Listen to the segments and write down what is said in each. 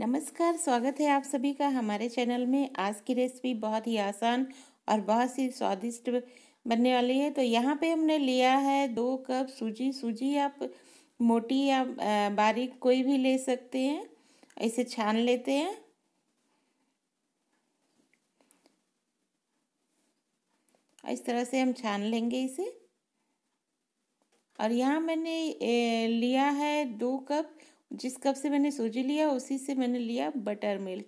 नमस्कार स्वागत है आप सभी का हमारे चैनल में आज की रेसिपी बहुत ही आसान और बहुत ही स्वादिष्ट बनने वाली है तो यहाँ पे हमने लिया है दो कप सूजी सूजी आप मोटी या बारीक कोई भी ले सकते हैं इसे छान लेते हैं इस तरह से हम छान लेंगे इसे और यहाँ मैंने लिया है दो कप जिस कप से मैंने सूजी लिया उसी से मैंने लिया बटर मिल्क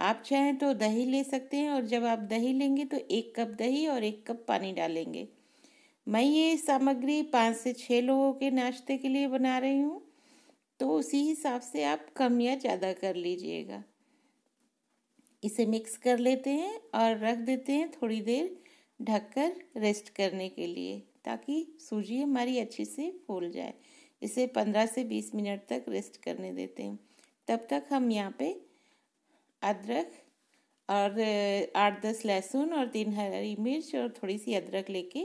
आप चाहें तो दही ले सकते हैं और जब आप दही लेंगे तो एक कप दही और एक कप पानी डालेंगे मैं ये सामग्री पाँच से छः लोगों के नाश्ते के लिए बना रही हूँ तो उसी हिसाब से आप कम या ज़्यादा कर लीजिएगा इसे मिक्स कर लेते हैं और रख देते हैं थोड़ी देर ढककर रेस्ट करने के लिए ताकि सूजी हमारी अच्छे से फूल जाए इसे पंद्रह से बीस मिनट तक रेस्ट करने देते हैं तब तक हम यहाँ पे अदरक और आठ दस लहसुन और तीन हरी मिर्च और थोड़ी सी अदरक लेके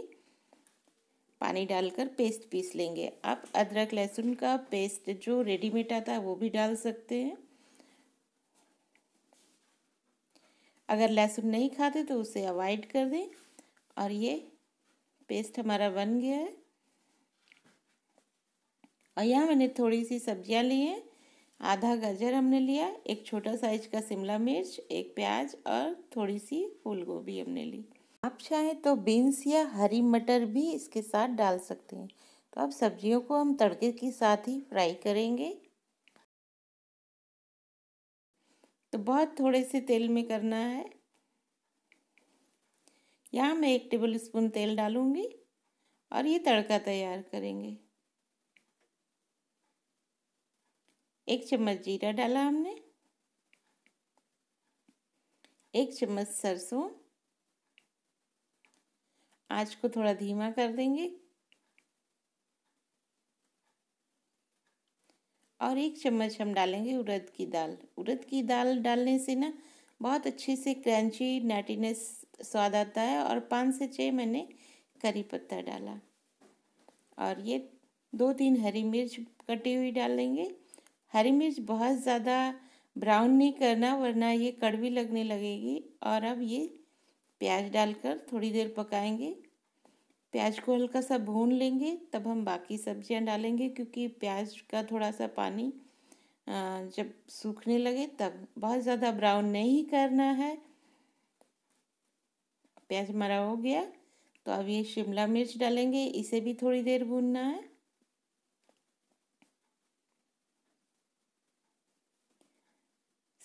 पानी डालकर पेस्ट पीस लेंगे आप अदरक लहसुन का पेस्ट जो रेडीमेड आता है वो भी डाल सकते हैं अगर लहसुन नहीं खाते तो उसे अवॉइड कर दें और ये पेस्ट हमारा बन गया है और यहाँ मैंने थोड़ी सी सब्जियाँ ली हैं आधा गाजर हमने लिया एक छोटा साइज का शिमला मिर्च एक प्याज और थोड़ी सी फूल गोभी हमने ली आप चाहें तो बीन्स या हरी मटर भी इसके साथ डाल सकते हैं तो अब सब्जियों को हम तड़के के साथ ही फ्राई करेंगे तो बहुत थोड़े से तेल में करना है यहाँ मैं एक टेबल स्पून तेल डालूँगी और ये तड़का तैयार करेंगे एक चम्मच जीरा डाला हमने एक चम्मच सरसों आँच को थोड़ा धीमा कर देंगे और एक चम्मच हम डालेंगे उड़द की दाल उड़द की दाल डालने से ना बहुत अच्छे से क्रंची नैटीनेस स्वाद आता है और पाँच से छः मैंने करी पत्ता डाला और ये दो तीन हरी मिर्च कटी हुई डाल देंगे हरी मिर्च बहुत ज़्यादा ब्राउन नहीं करना वरना ये कड़वी लगने लगेगी और अब ये प्याज डालकर थोड़ी देर पकाएंगे प्याज को हल्का सा भून लेंगे तब हम बाकी सब्जियां डालेंगे क्योंकि प्याज का थोड़ा सा पानी जब सूखने लगे तब बहुत ज़्यादा ब्राउन नहीं करना है प्याज हमारा हो गया तो अब ये शिमला मिर्च डालेंगे इसे भी थोड़ी देर भूनना है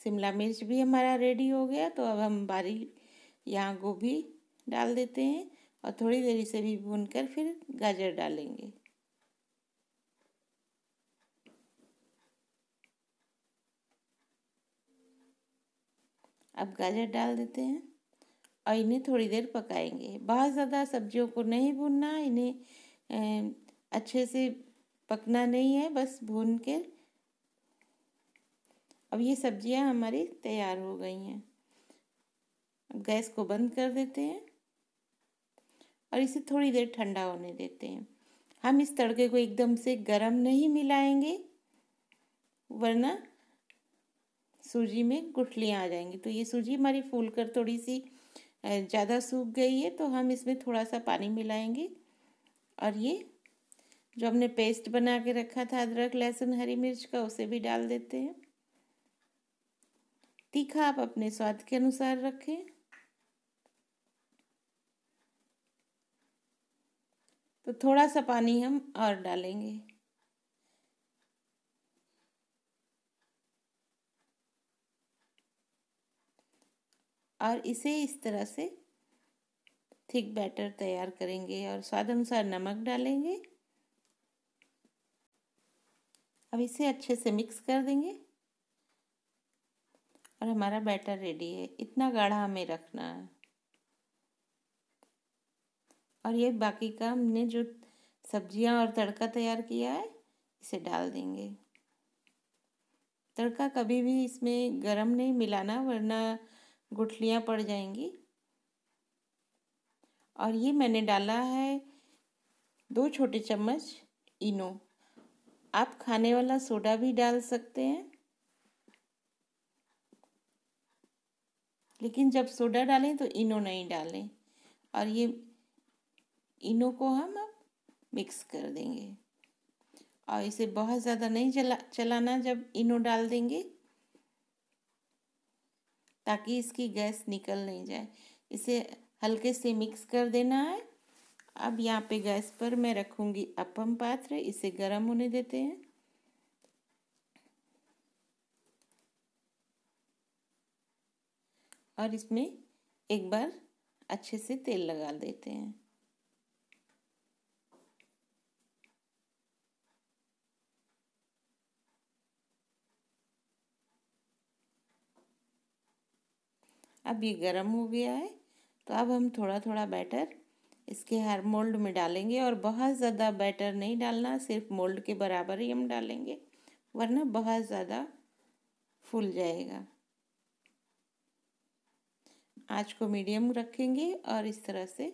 शिमला मिर्च भी हमारा रेडी हो गया तो अब हम बारी यहाँ गोभी डाल देते हैं और थोड़ी देर इसे भी भून कर फिर गाजर डालेंगे अब गाजर डाल देते हैं और इन्हें थोड़ी देर पकाएंगे बहुत ज़्यादा सब्जियों को नहीं भूनना इन्हें अच्छे से पकना नहीं है बस भून के अब ये सब्जियां हमारी तैयार हो गई हैं अब गैस को बंद कर देते हैं और इसे थोड़ी देर ठंडा होने देते हैं हम इस तड़के को एकदम से गर्म नहीं मिलाएंगे वरना सूजी में गुठलियाँ आ जाएंगी तो ये सूजी हमारी फूल कर थोड़ी सी ज़्यादा सूख गई है तो हम इसमें थोड़ा सा पानी मिलाएंगे और ये जो हमने पेस्ट बना के रखा था अदरक लहसुन हरी मिर्च का उसे भी डाल देते हैं तीखा आप अपने स्वाद के अनुसार रखें तो थोड़ा सा पानी हम और डालेंगे और इसे इस तरह से थिक बैटर तैयार करेंगे और स्वाद अनुसार नमक डालेंगे अब इसे अच्छे से मिक्स कर देंगे और हमारा बैटर रेडी है इतना गाढ़ा हमें रखना है और ये बाकी का हमने जो सब्जियां और तड़का तैयार किया है इसे डाल देंगे तड़का कभी भी इसमें गरम नहीं मिलाना वरना गुठलियाँ पड़ जाएंगी और ये मैंने डाला है दो छोटे चम्मच इनो आप खाने वाला सोडा भी डाल सकते हैं लेकिन जब सोडा डालें तो इनो नहीं डालें और ये इनो को हम अब मिक्स कर देंगे और इसे बहुत ज़्यादा नहीं चला चलाना जब इनो डाल देंगे ताकि इसकी गैस निकल नहीं जाए इसे हल्के से मिक्स कर देना है अब यहाँ पे गैस पर मैं रखूँगी अपम पात्र इसे गर्म होने देते हैं और इसमें एक बार अच्छे से तेल लगा देते हैं अब ये गर्म हो गया है तो अब हम थोड़ा थोड़ा बैटर इसके हर मोल्ड में डालेंगे और बहुत ज़्यादा बैटर नहीं डालना सिर्फ मोल्ड के बराबर ही हम डालेंगे वरना बहुत ज़्यादा फूल जाएगा आँच को मीडियम रखेंगे और इस तरह से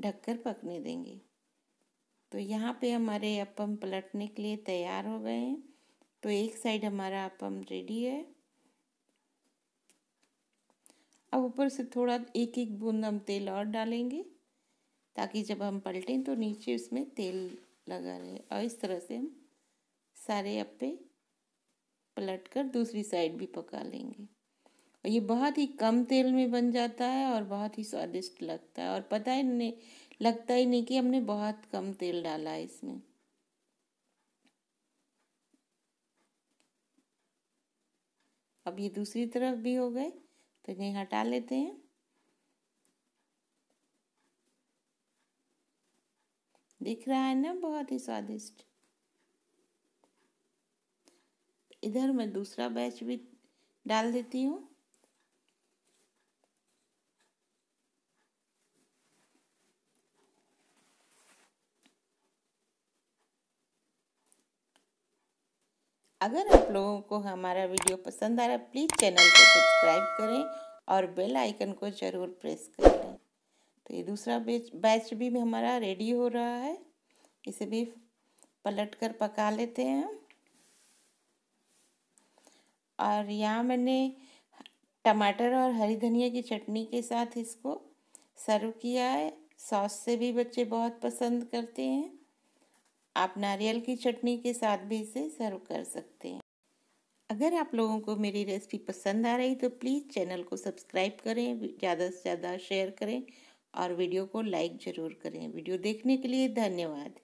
ढककर पकने देंगे तो यहाँ पे हमारे अपम पलटने के लिए तैयार हो गए हैं तो एक साइड हमारा अपम रेडी है अब ऊपर से थोड़ा एक एक बूंद हम तेल और डालेंगे ताकि जब हम पलटें तो नीचे उसमें तेल लगा रहे और इस तरह से हम सारे अपे पलट कर दूसरी साइड भी पका लेंगे और ये बहुत ही कम तेल में बन जाता है और बहुत ही स्वादिष्ट लगता है और पता ही नहीं लगता ही नहीं कि हमने बहुत कम तेल डाला है इसमें अब ये दूसरी तरफ भी हो गए तो इन्हें हटा लेते हैं दिख रहा है ना बहुत ही स्वादिष्ट इधर मैं दूसरा बैच भी डाल देती हूँ अगर आप लोगों को हमारा वीडियो पसंद आ रहा है प्लीज़ चैनल को सब्सक्राइब करें और बेल आइकन को ज़रूर प्रेस करें तो ये दूसरा बेच बैच भी हमारा रेडी हो रहा है इसे भी पलट कर पका लेते हैं और यहाँ मैंने टमाटर और हरी धनिया की चटनी के साथ इसको सर्व किया है सॉस से भी बच्चे बहुत पसंद करते हैं आप नारियल की चटनी के साथ भी इसे सर्व कर सकते हैं अगर आप लोगों को मेरी रेसिपी पसंद आ रही तो प्लीज़ चैनल को सब्सक्राइब करें ज़्यादा से ज़्यादा शेयर करें और वीडियो को लाइक ज़रूर करें वीडियो देखने के लिए धन्यवाद